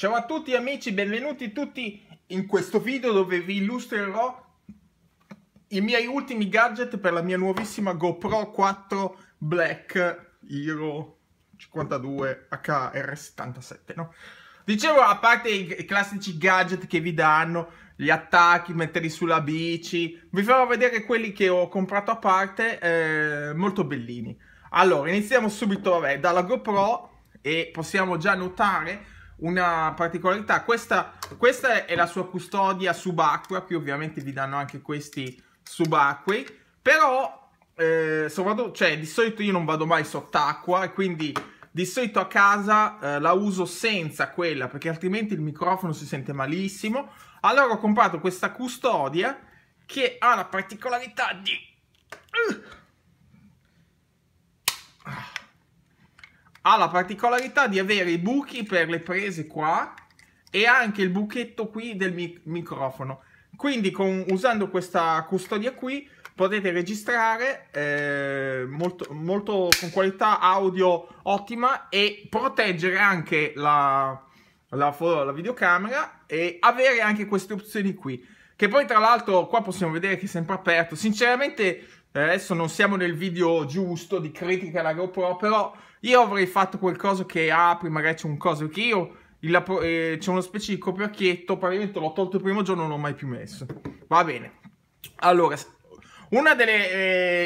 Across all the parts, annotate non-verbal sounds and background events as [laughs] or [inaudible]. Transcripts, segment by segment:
Ciao a tutti amici, benvenuti tutti in questo video dove vi illustrerò i miei ultimi gadget per la mia nuovissima GoPro 4 Black Hero 52 HR77, no? Dicevo, a parte i classici gadget che vi danno, gli attacchi, metterli sulla bici, vi farò vedere quelli che ho comprato a parte, eh, molto bellini. Allora, iniziamo subito, vabbè, dalla GoPro e possiamo già notare una particolarità. Questa, questa è la sua custodia subacquea, qui ovviamente vi danno anche questi subacquei, però eh, soprattutto, cioè, di solito io non vado mai sott'acqua e quindi di solito a casa eh, la uso senza quella perché altrimenti il microfono si sente malissimo. Allora ho comprato questa custodia che ha la particolarità di... Uh! ha la particolarità di avere i buchi per le prese qua e anche il buchetto qui del mic microfono. Quindi con, usando questa custodia qui potete registrare eh, molto, molto, con qualità audio ottima e proteggere anche la, la, la videocamera e avere anche queste opzioni qui. Che poi tra l'altro qua possiamo vedere che è sempre aperto. Sinceramente eh, adesso non siamo nel video giusto di critica alla GoPro, però io avrei fatto qualcosa che apri, magari c'è un coso che io il, eh, c'è una specie di coperchietto, probabilmente l'ho tolto il primo giorno e non l'ho mai più messo. Va bene. Allora, una delle,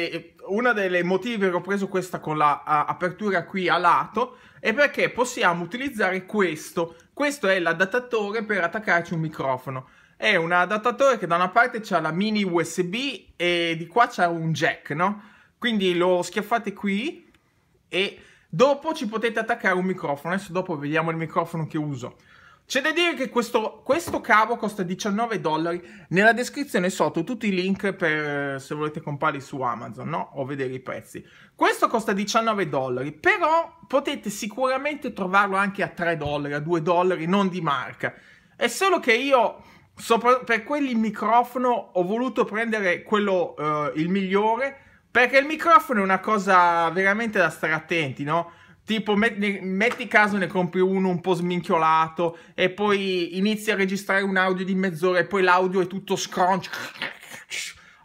eh, una delle motivi per ho preso questa con la qui a lato è perché possiamo utilizzare questo. Questo è l'adattatore per attaccarci un microfono è un adattatore che da una parte c'ha la mini USB e di qua c'è un jack, no? Quindi lo schiaffate qui e dopo ci potete attaccare un microfono. Adesso dopo vediamo il microfono che uso. C'è da dire che questo, questo, cavo costa 19 dollari. Nella descrizione sotto tutti i link per se volete comprarli su Amazon, no? O vedere i prezzi. Questo costa 19 dollari, però potete sicuramente trovarlo anche a 3 dollari, a 2 dollari, non di marca. È solo che io Sopra, per quelli il microfono ho voluto prendere quello eh, il migliore perché il microfono è una cosa veramente da stare attenti, no? Tipo, metti, metti caso ne compri uno un po' sminchiolato e poi inizi a registrare un audio di mezz'ora e poi l'audio è tutto scrunch.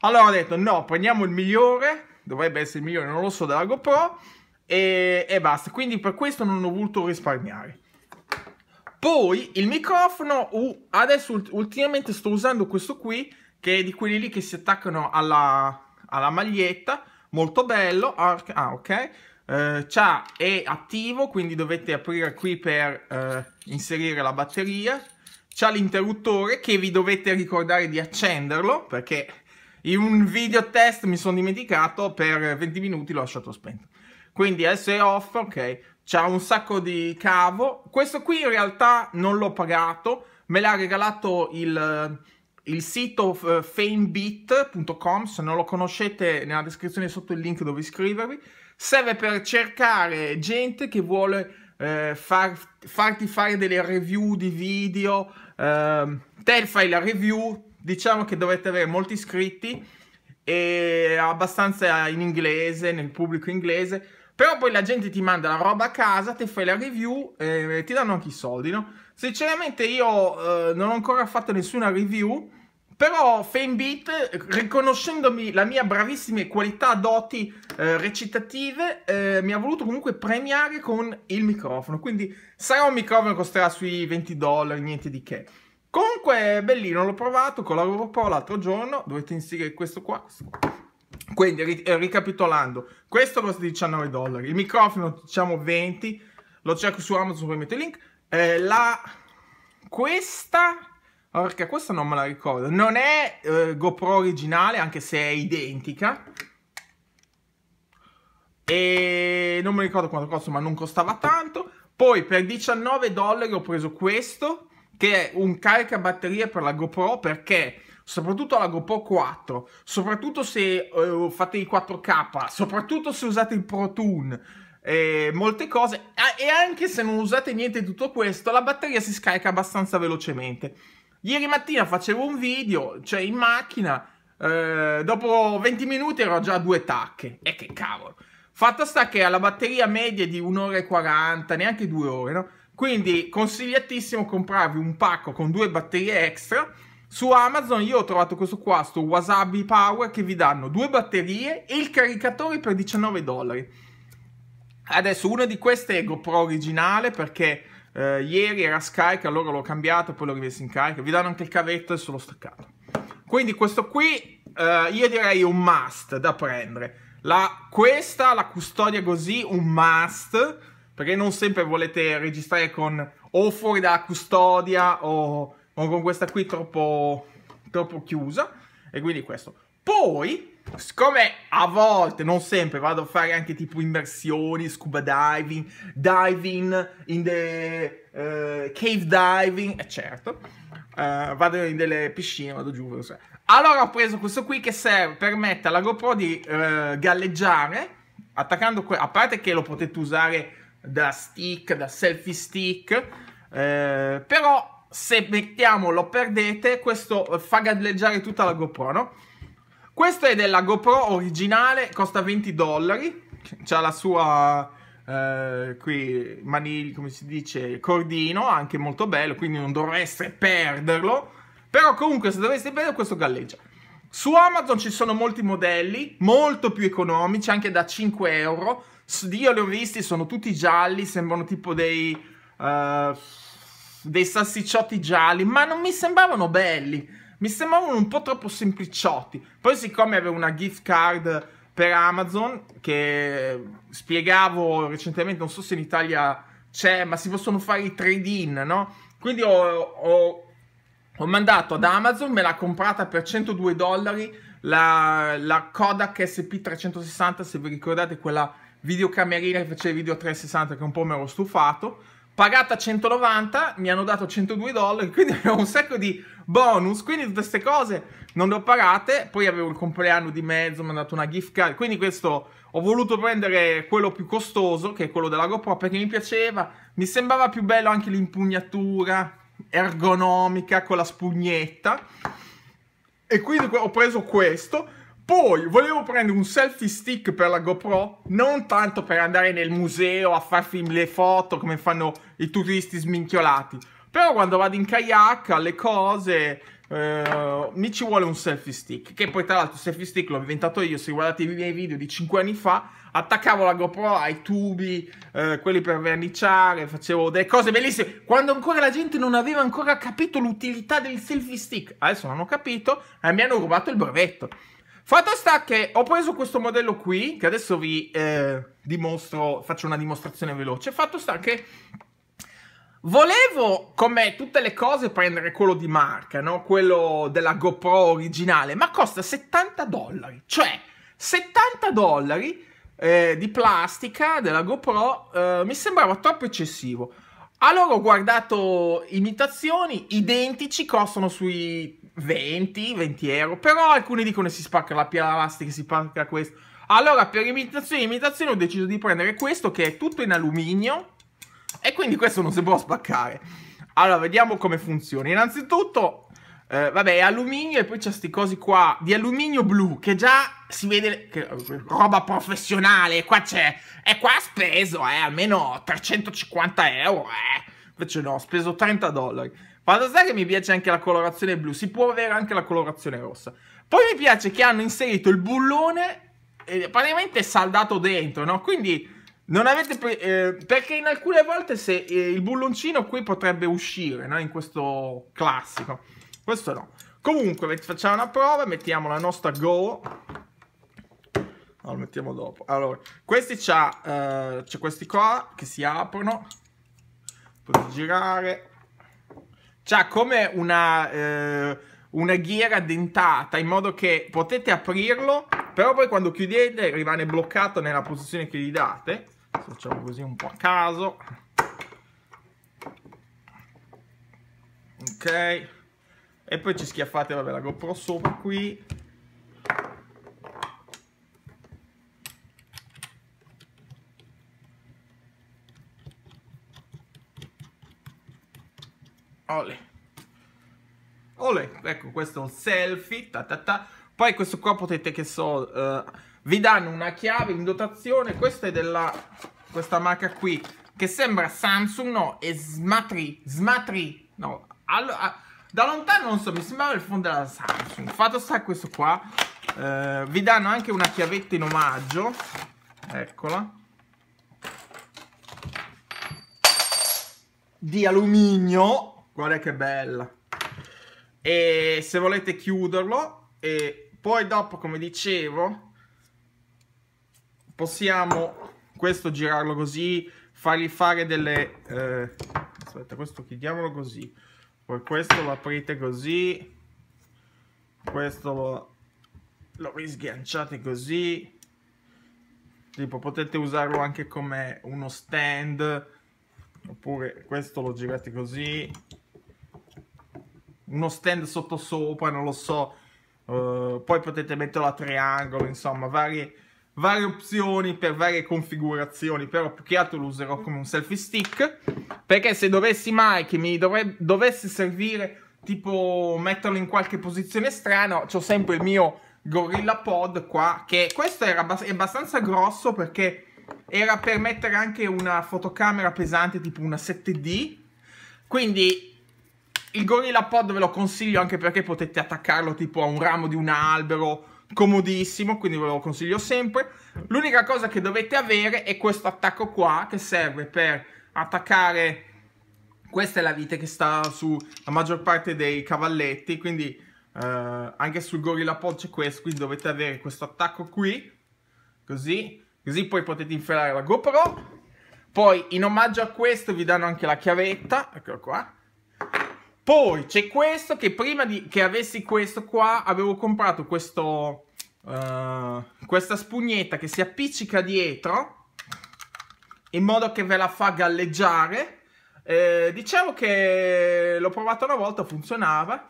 Allora ho detto, no, prendiamo il migliore, dovrebbe essere il migliore, non lo so, della GoPro e, e basta. Quindi per questo non ho voluto risparmiare poi il microfono, uh, adesso ultimamente sto usando questo qui, che è di quelli lì che si attaccano alla, alla maglietta, molto bello, ah ok, eh, è attivo, quindi dovete aprire qui per eh, inserire la batteria, c'ha l'interruttore che vi dovete ricordare di accenderlo, perché in un video test mi sono dimenticato, per 20 minuti l'ho lasciato spento. Quindi adesso è off, ok, c'ha un sacco di cavo. Questo qui in realtà non l'ho pagato, me l'ha regalato il, eh, il sito eh, famebit.com, se non lo conoscete nella descrizione sotto il link dove iscrivervi. Serve per cercare gente che vuole eh, far, farti fare delle review di video, eh, te fai la review, diciamo che dovete avere molti iscritti e abbastanza in inglese, nel pubblico inglese però poi la gente ti manda la roba a casa, te fai la review e eh, ti danno anche i soldi, no? Sinceramente io eh, non ho ancora fatto nessuna review, però Fanbit, riconoscendomi la mia bravissima qualità doti eh, recitative, eh, mi ha voluto comunque premiare con il microfono. Quindi sarà un microfono che costerà sui 20 dollari, niente di che. Comunque, bellino, l'ho provato, con la un l'altro giorno, dovete inserire questo qua, questo qua quindi, ri eh, ricapitolando, questo costa 19 dollari, il microfono diciamo 20, lo cerco su Amazon, poi metto il link. Eh, la... Questa, perché questa non me la ricordo, non è eh, GoPro originale, anche se è identica. E non mi ricordo quanto costa, ma non costava tanto. Poi per 19 dollari ho preso questo, che è un caricabatterie per la GoPro, perché soprattutto alla GoPro 4, soprattutto se eh, fate i 4K, soprattutto se usate il Pro Tune, eh, molte cose, e anche se non usate niente di tutto questo, la batteria si scarica abbastanza velocemente. Ieri mattina facevo un video, cioè in macchina, eh, dopo 20 minuti ero già a due tacche, e che cavolo. Fatto sta che la batteria media di 1 ora e 40, neanche 2 ore, no? Quindi consigliatissimo comprarvi un pacco con due batterie extra su Amazon io ho trovato questo qua, sto Wasabi Power, che vi danno due batterie e il caricatore per 19 dollari. Adesso una di queste è GoPro originale perché eh, ieri era scarica, allora l'ho cambiato, poi l'ho rimesso in carica. Vi danno anche il cavetto e sono staccato. Quindi questo qui eh, io direi un must da prendere. La, questa la custodia così, un must, perché non sempre volete registrare con o fuori dalla custodia o o con questa qui troppo, troppo chiusa e quindi questo. Poi, siccome a volte, non sempre, vado a fare anche tipo immersioni, scuba diving, diving in the uh, cave diving, e eh, certo, uh, vado in delle piscine, vado giù. Cioè. Allora ho preso questo qui che serve, permette alla GoPro di uh, galleggiare, attaccando, a parte che lo potete usare da stick, da selfie stick, però se mettiamo lo perdete, questo eh, fa galleggiare tutta la GoPro, no? Questa è della GoPro originale, costa 20 dollari, c'ha la sua... Uh, qui manil, come si dice, cordino, anche molto bello, quindi non dovreste perderlo. Però comunque se doveste perdere questo galleggia. Su Amazon ci sono molti modelli, molto più economici, anche da 5 euro. Io li ho visti, sono tutti gialli, sembrano tipo dei... Uh, dei salsicciotti gialli, ma non mi sembravano belli. Mi sembravano un po' troppo sempliciotti. Poi, siccome avevo una gift card per Amazon, che spiegavo recentemente, non so se in Italia c'è, ma si possono fare i trade-in, no? Quindi ho, ho, ho, mandato ad Amazon, me l'ha comprata per 102 dollari la, la Kodak SP360, se vi ricordate quella videocamerina che faceva video 360 che un po' mi ero stufato pagata 190, mi hanno dato 102 dollari, [laughs] quindi avevo un sacco di bonus, quindi tutte queste cose non le ho pagate, poi avevo il compleanno di mezzo, mi hanno dato una gift card, quindi questo ho voluto prendere quello più costoso, che è quello della GoPro, perché mi piaceva, mi sembrava più bello anche l'impugnatura ergonomica con la spugnetta, e quindi ho preso questo, poi volevo prendere un selfie stick per la GoPro, non tanto per andare nel museo a farmi le foto come fanno i turisti sminchiolati, però quando vado in kayak alle cose eh, mi ci vuole un selfie stick, che poi tra l'altro il selfie stick l'ho inventato io, se guardate i miei video di 5 anni fa, attaccavo la GoPro ai tubi, eh, quelli per verniciare, facevo delle cose bellissime, quando ancora la gente non aveva ancora capito l'utilità del selfie stick, adesso non hanno capito e eh, mi hanno rubato il brevetto. Fatto sta che ho preso questo modello qui, che adesso vi eh, dimostro, faccio una dimostrazione veloce. Fatto sta che volevo, come tutte le cose, prendere quello di marca, no? Quello della GoPro originale, ma costa 70 dollari. Cioè, 70 dollari eh, di plastica della GoPro eh, mi sembrava troppo eccessivo. Allora ho guardato imitazioni, identici, costano sui 20, 20 euro. Però alcuni dicono che si spacca la plastica, si spacca questo. Allora, per imitazione, imitazione ho deciso di prendere questo che è tutto in alluminio. E quindi questo non si può spaccare. Allora, vediamo come funziona. Innanzitutto, eh, vabbè, è alluminio e poi c'è questi cosi qua di alluminio blu che già si vede che, eh, roba professionale. Qua c'è... E qua ha speso, eh, almeno 350 euro, eh. Invece no, ho speso 30 dollari. Fantasy che mi piace anche la colorazione blu, si può avere anche la colorazione rossa. Poi mi piace che hanno inserito il bullone eh, praticamente saldato dentro, no? Quindi non avete... Pre- eh, perché in alcune volte se, eh, il bulloncino qui potrebbe uscire, no? In questo classico. Questo no. Comunque, facciamo una prova, mettiamo la nostra Go. No, lo mettiamo dopo. Allora, questi c'ha, eh, c'è questi qua che si aprono. Potete girare. C'ha cioè, come una, eh, una ghiera dentata in modo che potete aprirlo, però poi quando chiudete rimane bloccato nella posizione che gli date. Facciamo così un po' a caso. Ok. E poi ci schiaffate, vabbè, la GoPro sopra qui. Ole. Ole, ecco questo è un selfie, ta ta ta. Poi questo qua potete che so, uh, vi danno una chiave in dotazione, questa è della, questa marca qui, che sembra Samsung, no, è Smatri, Smatri, no, allora, da lontano non so, mi sembrava il fondo della Samsung. Fatto sta questo qua, uh, vi danno anche una chiavetta in omaggio, eccola. Di alluminio, Guarda che bella. E se volete chiuderlo, e poi dopo, come dicevo, possiamo questo girarlo così, fargli fare delle... Eh, aspetta, questo chiudiamolo così. Poi questo lo aprite così. Questo lo, lo risghianciate così. Tipo, potete usarlo anche come uno stand. Oppure questo lo girate così uno stand sottosopra, non lo so, uh, poi potete metterlo a triangolo, insomma, varie, varie opzioni per varie configurazioni, però più che altro lo userò come un selfie stick, perché se dovessi mai, che mi dovrebbe, dovesse servire tipo metterlo in qualche posizione strana, ho sempre il mio Gorilla Pod qua, che questo era abbast abbastanza grosso perché era per mettere anche una fotocamera pesante tipo una 7D, quindi il Gorilla Pod ve lo consiglio anche perché potete attaccarlo tipo a un ramo di un albero, comodissimo, quindi ve lo consiglio sempre. L'unica cosa che dovete avere è questo attacco qua che serve per attaccare... Questa è la vite che sta sulla maggior parte dei cavalletti, quindi eh, anche sul Gorilla Pod c'è questo, quindi dovete avere questo attacco qui, così, così poi potete infilare la GoPro. Poi in omaggio a questo vi danno anche la chiavetta, eccolo qua, poi c'è questo che prima di, che avessi questo qua avevo comprato questo, uh, questa spugnetta che si appiccica dietro in modo che ve la fa galleggiare. Eh, diciamo che l'ho provato una volta, funzionava.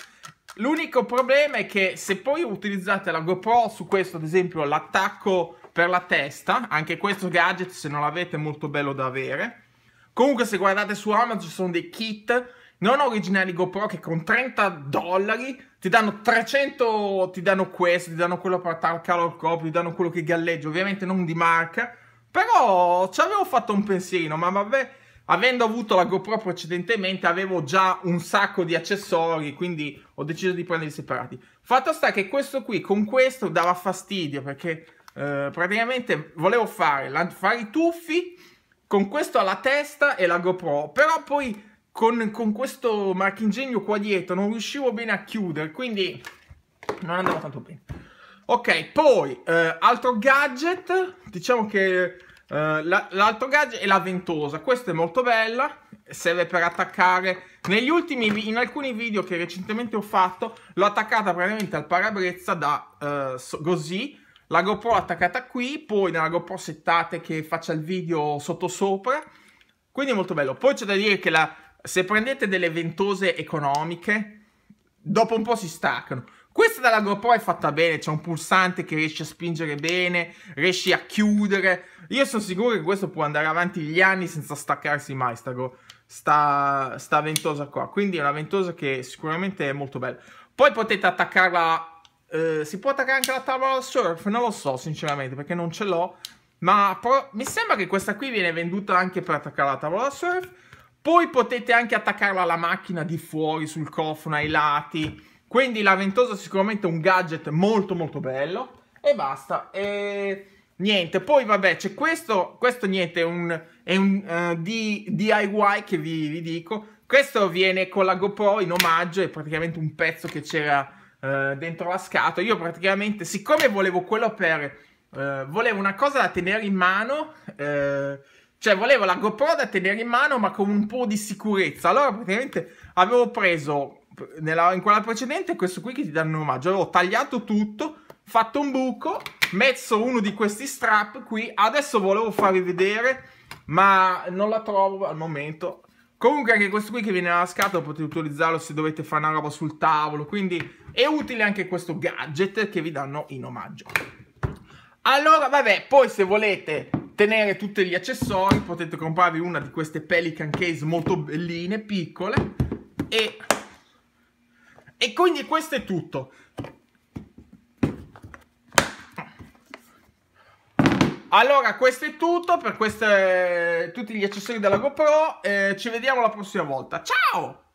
L'unico problema è che se poi utilizzate la GoPro su questo, ad esempio, l'attacco per la testa, anche questo gadget se non l'avete è molto bello da avere. Comunque se guardate su Amazon ci sono dei kit non originali GoPro che con 30 dollari ti danno 300, ti danno questo, ti danno quello per tal calor copy, ti danno quello che galleggia, ovviamente non di marca, però ci avevo fatto un pensierino, ma vabbè, avendo avuto la GoPro precedentemente avevo già un sacco di accessori, quindi ho deciso di prenderli separati. Fatto sta che questo qui con questo dava fastidio perché eh, praticamente volevo fare, fare i tuffi con questo alla testa e la GoPro, però poi con, con questo marchingegno qua dietro non riuscivo bene a chiudere, quindi non andava tanto bene. Ok, poi eh, altro gadget, diciamo che Uh, l'altro gadget è la ventosa, questa è molto bella, serve per attaccare, negli ultimi, in alcuni video che recentemente ho fatto, l'ho attaccata praticamente al parabrezza da uh, così, la GoPro attaccata qui, poi nella GoPro settate che faccia il video sottosopra, quindi è molto bello. Poi c'è da dire che la, se prendete delle ventose economiche, dopo un po' si staccano. Questa della GoPro è fatta bene, c'è un pulsante che riesci a spingere bene, riesci a chiudere. Io sono sicuro che questo può andare avanti gli anni senza staccarsi mai, sta, sta, sta ventosa qua. Quindi è una ventosa che sicuramente è molto bella. Poi potete attaccarla, eh, si può attaccare anche la tavola surf, non lo so sinceramente perché non ce l'ho. Ma mi sembra che questa qui viene venduta anche per attaccare la tavola surf. Poi potete anche attaccarla alla macchina di fuori, sul cofano, ai lati. Quindi la ventosa è sicuramente un gadget molto molto bello. E basta. E niente, poi vabbè, c'è questo, questo niente, è un, è un uh, eh, DIY che vi, vi, dico. Questo viene con la GoPro in omaggio, è praticamente un pezzo che c'era uh, dentro la scatola. Io praticamente, siccome volevo quello per... Uh, volevo una cosa da tenere in mano... Uh, cioè, volevo la GoPro da tenere in mano, ma con un po' di sicurezza. Allora, praticamente avevo preso nella, in quella precedente questo qui che ti danno omaggio. Avevo tagliato tutto, fatto un buco, messo uno di questi strap qui. Adesso volevo farvi vedere, ma non la trovo al momento. Comunque anche questo qui che viene dalla scatola potete utilizzarlo se dovete fare una roba sul tavolo, quindi è utile anche questo gadget che vi danno in omaggio. Allora, vabbè, poi se volete tenere tutti gli accessori, potete comprarvi una di queste Pelican case molto belline, piccole e, e quindi questo è tutto. Allora, questo è tutto per queste, tutti gli accessori della GoPro. Eh, ci vediamo la prossima volta. Ciao!